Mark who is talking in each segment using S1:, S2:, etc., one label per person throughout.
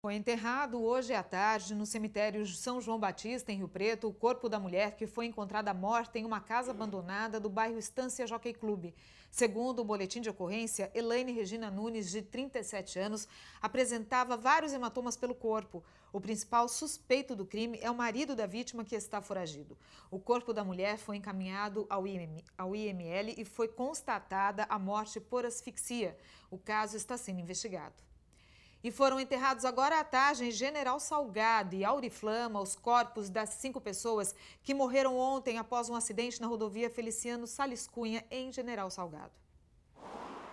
S1: Foi enterrado hoje à tarde no cemitério São João Batista, em Rio Preto, o corpo da mulher que foi encontrada morta em uma casa abandonada do bairro Estância Jockey Clube. Segundo o boletim de ocorrência, Elaine Regina Nunes, de 37 anos, apresentava vários hematomas pelo corpo. O principal suspeito do crime é o marido da vítima que está foragido. O corpo da mulher foi encaminhado ao IML e foi constatada a morte por asfixia. O caso está sendo investigado. E foram enterrados agora à tarde em General Salgado e Auriflama os corpos das cinco pessoas que morreram ontem após um acidente na rodovia Feliciano Sales Cunha, em General Salgado.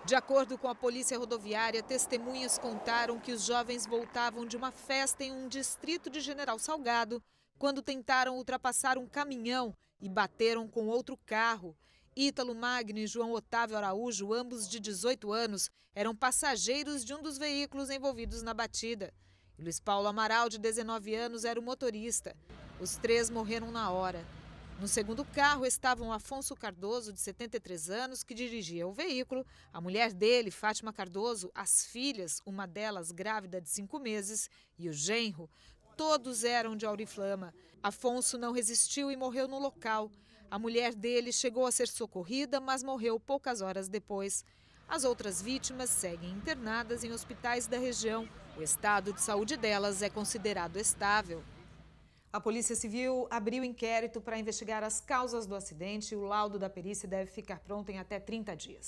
S1: De acordo com a Polícia Rodoviária, testemunhas contaram que os jovens voltavam de uma festa em um distrito de General Salgado quando tentaram ultrapassar um caminhão e bateram com outro carro. Ítalo Magno e João Otávio Araújo, ambos de 18 anos, eram passageiros de um dos veículos envolvidos na batida. E Luiz Paulo Amaral, de 19 anos, era o motorista. Os três morreram na hora. No segundo carro estavam Afonso Cardoso, de 73 anos, que dirigia o veículo, a mulher dele, Fátima Cardoso, as filhas, uma delas grávida de cinco meses, e o genro. Todos eram de Auriflama. Afonso não resistiu e morreu no local. A mulher dele chegou a ser socorrida, mas morreu poucas horas depois. As outras vítimas seguem internadas em hospitais da região. O estado de saúde delas é considerado estável. A Polícia Civil abriu inquérito para investigar as causas do acidente e o laudo da perícia deve ficar pronto em até 30 dias.